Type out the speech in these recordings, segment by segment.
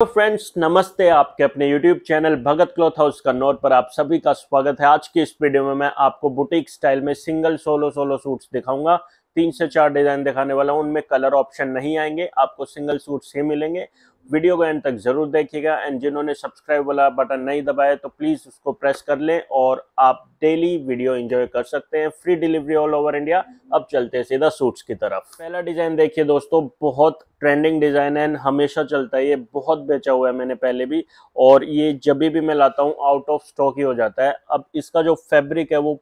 तो फ्रेंड्स नमस्ते आपके अपने YouTube channel Bhagat cloth house Kannaur पर आप सभी का स्वागत है आज की इस वीडियो में मैं आपको बुटीक स्टाइल में सिंगल सोलो सोलो सूट्स दिखाऊंगा तीन से चार डिजाइन दिखाने वाला हूँ उनमें कलर ऑप्शन नहीं आएंगे आपको सिंगल सूट्स ही मिलेंगे वीडियो को एंड तक ज़रूर देखिएगा एंड जिन्होंने सब्सक्राइब वाला बटन नहीं दबाया तो प्लीज़ उसको प्रेस कर लें और आप डेली वीडियो एंजॉय कर सकते हैं free delivery all over India अब चलते हैं सीधा सूट्स की तरफ पहला डिज़ाइन देखिए दोस्तों बहुत ट्रेंडिंग डिज़ाइन है हमेशा चलता है ये बहुत बेचा हुआ है मैंने पहले भी और ये जब भी मैं लाता हूँ आउट ऑफ स्टॉक ही हो जाता है अब इसका जो फेब्रिक है वो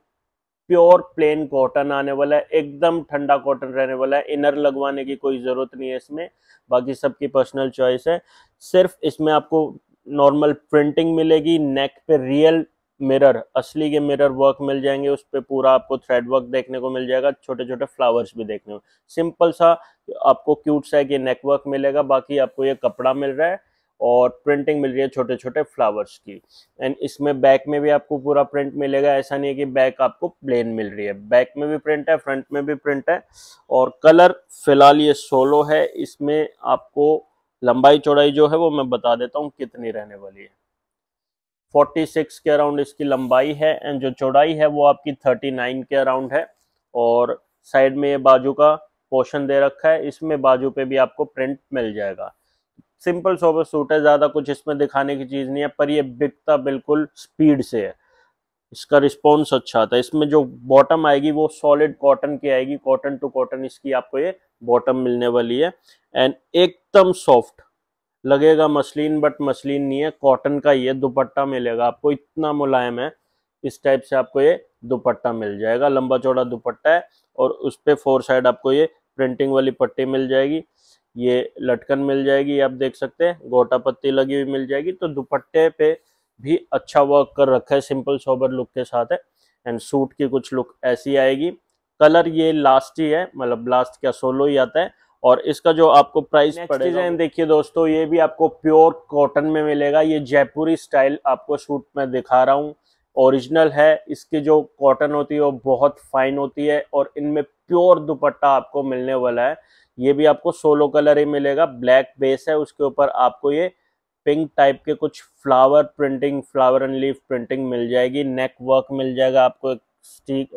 प्योर प्लेन कॉटन आने वाला है एकदम ठंडा कॉटन रहने वाला है इनर लगवाने की कोई ज़रूरत नहीं है इसमें बाकी सबकी पर्सनल चॉइस है सिर्फ इसमें आपको नॉर्मल प्रिंटिंग मिलेगी नेक पे रियल मिरर असली के मिरर वर्क मिल जाएंगे उस पर पूरा आपको थ्रेड वर्क देखने को मिल जाएगा छोटे छोटे फ्लावर्स भी देखने को सिंपल सा आपको क्यूट सा एक नेक वर्क मिलेगा बाकी आपको ये कपड़ा मिल रहा है और प्रिंटिंग मिल रही है छोटे छोटे फ्लावर्स की एंड इसमें बैक में भी आपको पूरा प्रिंट मिलेगा ऐसा नहीं है कि बैक आपको प्लेन मिल रही है बैक में भी प्रिंट है फ्रंट में भी प्रिंट है और कलर फिलहाल ये सोलो है इसमें आपको लंबाई चौड़ाई जो है वो मैं बता देता हूँ कितनी रहने वाली है 46 के अराउंड इसकी लंबाई है एंड जो चौड़ाई है वो आपकी 39 के अराउंड है और साइड में ये बाजू का पोर्शन दे रखा है इसमें बाजू पे भी आपको प्रिंट मिल जाएगा सिंपल सोबर सूट है ज़्यादा कुछ इसमें दिखाने की चीज़ नहीं है पर ये बिकता बिल्कुल स्पीड से है इसका रिस्पॉन्स अच्छा आता है इसमें जो बॉटम आएगी वो सॉलिड कॉटन की आएगी कॉटन टू कॉटन इसकी आपको ये बॉटम मिलने वाली है एंड एकदम सॉफ्ट लगेगा मसलिन बट मसलिन नहीं है कॉटन का ये दुपट्टा मिलेगा आपको इतना मुलायम है इस टाइप से आपको ये दुपट्टा मिल जाएगा लंबा चौड़ा दुपट्टा है और उस पर फोर साइड आपको ये प्रिंटिंग वाली पट्टी मिल जाएगी ये लटकन मिल जाएगी आप देख सकते हैं गोटा पत्ती लगी हुई मिल जाएगी तो दुपट्टे पे भी अच्छा वर्क कर रखा है सिंपल सोबर लुक के साथ है एंड सूट की कुछ लुक ऐसी आएगी कलर ये लास्ट ही है मतलब लास्ट क्या सोलो ही आता है और इसका जो आपको प्राइस पड़ेगा देखिए दोस्तों ये भी आपको प्योर कॉटन में मिलेगा ये जयपुरी स्टाइल आपको सूट में दिखा रहा हूँ ओरिजिनल है इसकी जो कॉटन होती है वो बहुत फाइन होती है और इनमें प्योर दुपट्टा आपको मिलने वाला है ये भी आपको सोलो कलर ही मिलेगा ब्लैक बेस है उसके ऊपर आपको ये पिंक टाइप के कुछ flower printing flower and leaf printing मिल जाएगी नेक वर्क मिल जाएगा आपको एक स्टीक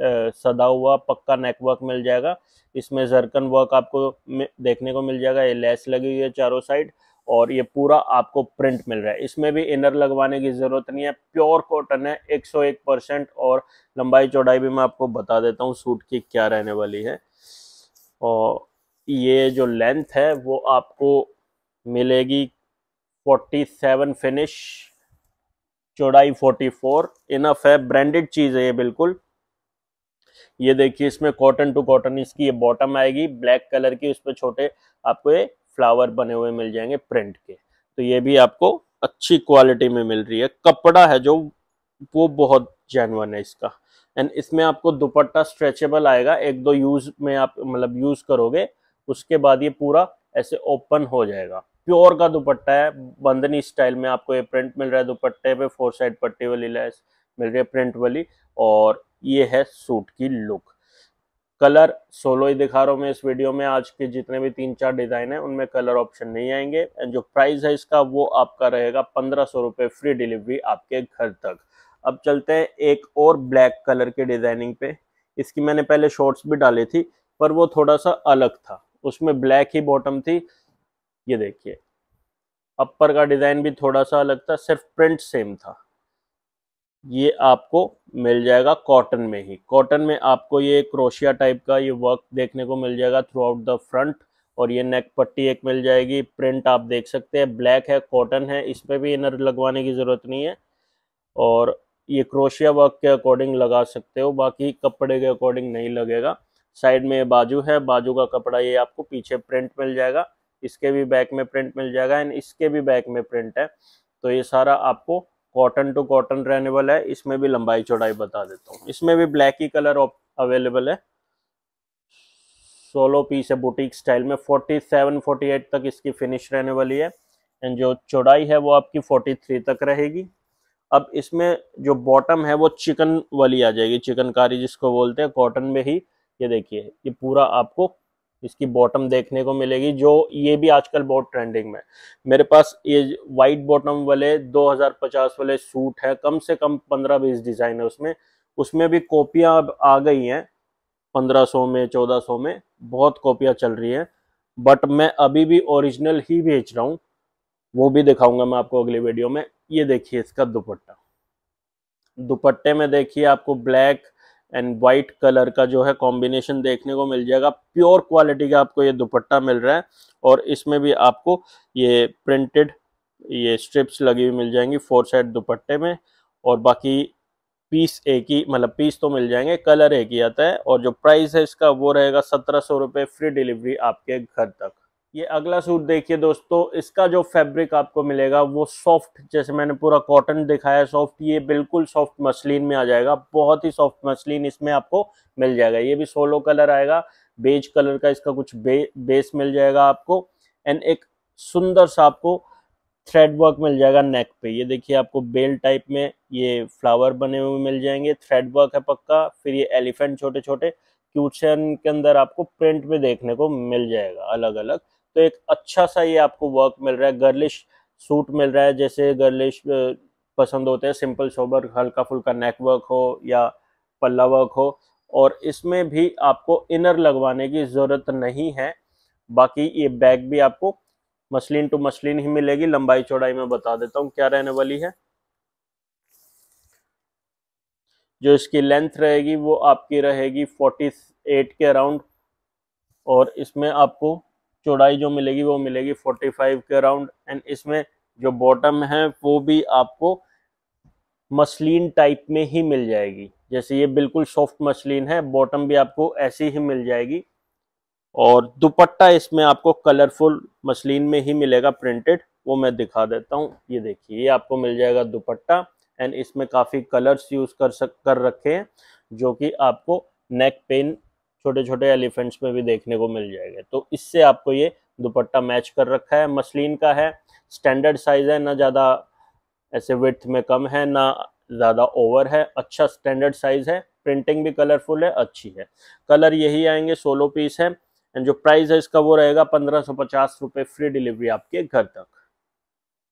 सदा हुआ पक्का नेक वर्क मिल जाएगा इसमें जरकन वर्क आपको देखने को मिल जाएगा ये लेस लगी हुई है चारों साइड और ये पूरा आपको प्रिंट मिल रहा है इसमें भी इनर लगवाने की ज़रूरत नहीं है प्योर कॉटन है एक परसेंट और लंबाई चौड़ाई भी मैं आपको बता देता हूँ सूट की क्या रहने वाली है और ये जो लेंथ है वो आपको मिलेगी 47 फिनिश चौड़ाई 44 इनफ है ब्रांडेड चीज़ है ये बिल्कुल ये देखिए इसमें कॉटन टू कॉटन इसकी ये बॉटम आएगी ब्लैक कलर की उस पर छोटे आपको ये फ्लावर बने हुए मिल जाएंगे प्रिंट के तो ये भी आपको अच्छी क्वालिटी में मिल रही है कपड़ा है जो वो बहुत जेनवन है इसका एंड इसमें आपको दुपट्टा स्ट्रेचेबल आएगा एक दो यूज़ में आप मतलब यूज़ करोगे उसके बाद ये पूरा ऐसे ओपन हो जाएगा प्योर का दुपट्टा है बंदनी स्टाइल में आपको ये प्रिंट मिल रहा है दुपट्टे पे फोर साइड पट्टी वाली लैस मिल रही है प्रिंट वाली और ये है सूट की लुक कलर सोलो ही दिखा रहा हूँ मैं इस वीडियो में आज के जितने भी तीन चार डिज़ाइन है उनमें कलर ऑप्शन नहीं आएंगे एंड जो प्राइस है इसका वो आपका रहेगा पंद्रह सौ रुपये फ्री डिलीवरी आपके घर तक अब चलते हैं एक और ब्लैक कलर के डिज़ाइनिंग पे इसकी मैंने पहले शॉर्ट्स भी डाली थी पर वो थोड़ा सा अलग था उसमें ब्लैक ही बॉटम थी ये देखिए अपर का डिज़ाइन भी थोड़ा सा अलग था सिर्फ प्रिंट सेम था ये आपको मिल जाएगा कॉटन में ही कॉटन में आपको ये क्रोशिया टाइप का ये वर्क देखने को मिल जाएगा थ्रू आउट द फ्रंट और ये नेक पट्टी एक मिल जाएगी प्रिंट आप देख सकते हैं ब्लैक है कॉटन है इस पर भी इनर लगवाने की ज़रूरत नहीं है और ये क्रोशिया वर्क के अकॉर्डिंग लगा सकते हो बाकी कपड़े के अकॉर्डिंग नहीं लगेगा साइड में बाजू है बाजू का कपड़ा ये आपको पीछे प्रिंट मिल जाएगा इसके भी बैक में प्रिंट मिल जाएगा एंड इसके भी बैक में प्रिंट है तो ये सारा आपको कॉटन टू कॉटन रहने वाला है इसमें भी लंबाई चौड़ाई बता देता हूँ इसमें भी ब्लैक ही कलर अवेलेबल है सोलो पीस है बुटीक स्टाइल में 47 48 तक इसकी फिनिश रहने वाली है एंड जो चौड़ाई है वो आपकी 43 तक रहेगी अब इसमें जो बॉटम है वो चिकन वाली आ जाएगी चिकनकारी जिसको बोलते हैं कॉटन में ही ये देखिए ये पूरा आपको इसकी बॉटम देखने को मिलेगी जो ये भी आजकल बहुत ट्रेंडिंग में मेरे पास ये वाइट बॉटम वाले 2050 वाले सूट है कम से कम 15-20 डिज़ाइन है उसमें उसमें भी कॉपियां अब आ गई हैं 1500 में 1400 में बहुत कॉपियां चल रही हैं बट मैं अभी भी ओरिजिनल ही बेच रहा हूँ वो भी दिखाऊंगा मैं आपको अगली वीडियो में ये देखिए इसका दुपट्टा दुपट्टे में देखिए आपको ब्लैक एंड वाइट कलर का जो है कॉम्बिनेशन देखने को मिल जाएगा प्योर क्वालिटी का आपको ये दुपट्टा मिल रहा है और इसमें भी आपको ये प्रिंटेड ये स्ट्रिप्स लगी हुई मिल जाएंगी फोर साइड दुपट्टे में और बाकी पीस एक ही मतलब पीस तो मिल जाएंगे कलर एक ही आता है और जो प्राइस है इसका वो रहेगा सत्रह सौ रुपये फ्री डिलीवरी आपके घर तक ये अगला सूट देखिए दोस्तों इसका जो फैब्रिक आपको मिलेगा वो सॉफ्ट जैसे मैंने पूरा कॉटन दिखाया सॉफ्ट ये बिल्कुल सॉफ्ट मसलिन में आ जाएगा बहुत ही सॉफ्ट मसलिन इसमें आपको मिल जाएगा ये भी सोलो कलर आएगा बेज कलर का इसका कुछ बे, बेस मिल जाएगा आपको एंड एक सुंदर सा आपको थ्रेड वर्क मिल जाएगा नेक पे ये देखिए आपको बेल टाइप में ये फ्लावर बने हुए मिल जाएंगे थ्रेड वर्क है पक्का फिर ये एलिफेंट छोटे छोटे क्यूचन के अंदर आपको प्रिंट में देखने को मिल जाएगा अलग अलग तो एक अच्छा सा ये आपको वर्क मिल रहा है गर्लिश सूट मिल रहा है जैसे गर्लिश पसंद होते हैं सिंपल शोबर हल्का फुल्का नेकवर्क हो या पल्ला वर्क हो और इसमें भी आपको इनर लगवाने की ज़रूरत नहीं है बाकी ये बैग भी आपको मसलिन टू मसलिन ही मिलेगी लंबाई चौड़ाई में बता देता हूँ क्या रहने वाली है जो इसकी लेंथ रहेगी वो आपकी रहेगी 48 के अराउंड और इसमें आपको चौड़ाई जो मिलेगी वो मिलेगी 45 के अराउंड एंड इसमें जो बॉटम है वो भी आपको मसलिन टाइप में ही मिल जाएगी जैसे ये बिल्कुल सॉफ्ट मसलिन है बॉटम भी आपको ऐसी ही मिल जाएगी और दुपट्टा इसमें आपको कलरफुल मसलिन में ही मिलेगा प्रिंटेड वो मैं दिखा देता हूँ ये देखिए ये आपको मिल जाएगा दुपट्टा एंड इसमें काफ़ी कलर्स यूज़ कर सक कर रखे हैं जो कि आपको नेक पेन छोटे छोटे एलिफेंट्स में भी देखने को मिल जाएगा तो इससे आपको ये दुपट्टा मैच कर रखा है मसलिन का है स्टैंडर्ड साइज़ है ना ज़्यादा ऐसे विथ में कम है ना ज़्यादा ओवर है अच्छा स्टैंडर्ड साइज़ है प्रिंटिंग भी कलरफुल है अच्छी है कलर यही आएंगे सोलो पीस है एंड जो प्राइस है इसका वो रहेगा पंद्रह सौ पचास रुपये फ्री डिलीवरी आपके घर तक